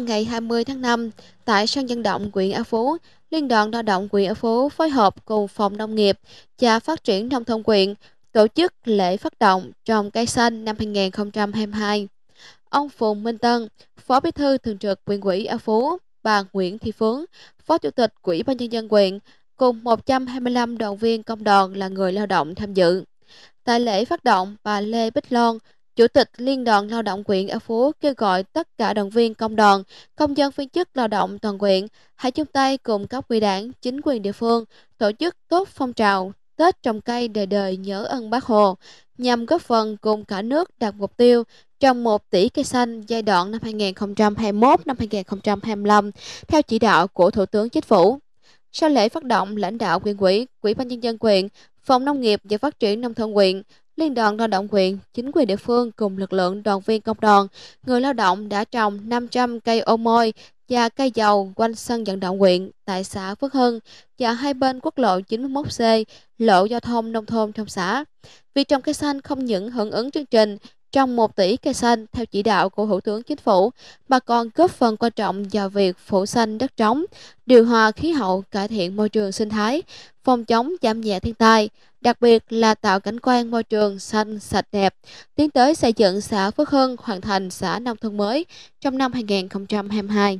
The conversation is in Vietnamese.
Ngày 20 tháng 5, tại sân dân động huyện An Phú, Liên đoàn Lao động huyện An Phú phối hợp cùng Phòng Nông nghiệp và Phát triển Nông thôn huyện tổ chức lễ phát động trồng cây xanh năm 2022. Ông Phùng Minh Tân, Phó Bí thư Thường trực huyện ủy An Phú, bà Nguyễn Thị Phướng, Phó Chủ tịch Quỹ ban nhân dân huyện cùng 125 đoàn viên công đoàn là người lao động tham dự. Tại lễ phát động, bà Lê Bích Loan, Chủ tịch Liên đoàn Lao động quyện ở Phú kêu gọi tất cả đoàn viên công đoàn, công dân viên chức lao động toàn quyện hãy chung tay cùng các quỹ đảng, chính quyền địa phương tổ chức tốt phong trào Tết trồng cây đời đời nhớ ơn Bác Hồ nhằm góp phần cùng cả nước đạt mục tiêu trồng 1 tỷ cây xanh giai đoạn năm 2021 năm 2025 theo chỉ đạo của Thủ tướng Chính phủ. Sau lễ phát động, lãnh đạo quyền quỹ, Quỹ ban nhân dân quyền, Phòng Nông nghiệp và Phát triển Nông thôn quyện, Liên đoàn lao động huyện, chính quyền địa phương cùng lực lượng đoàn viên công đoàn, người lao động đã trồng 500 cây ô môi và cây dầu quanh sân vận động huyện tại xã Phước Hưng và hai bên quốc lộ 91C, lộ giao thông nông thôn trong xã. Việc trồng cây xanh không những hưởng ứng chương trình trong 1 tỷ cây xanh theo chỉ đạo của Thủ tướng Chính phủ, mà còn góp phần quan trọng vào việc phủ xanh đất trống, điều hòa khí hậu, cải thiện môi trường sinh thái, phòng chống giảm nhẹ thiên tai, đặc biệt là tạo cảnh quan môi trường xanh sạch đẹp, tiến tới xây dựng xã Phước Hưng hoàn thành xã nông thôn mới trong năm 2022.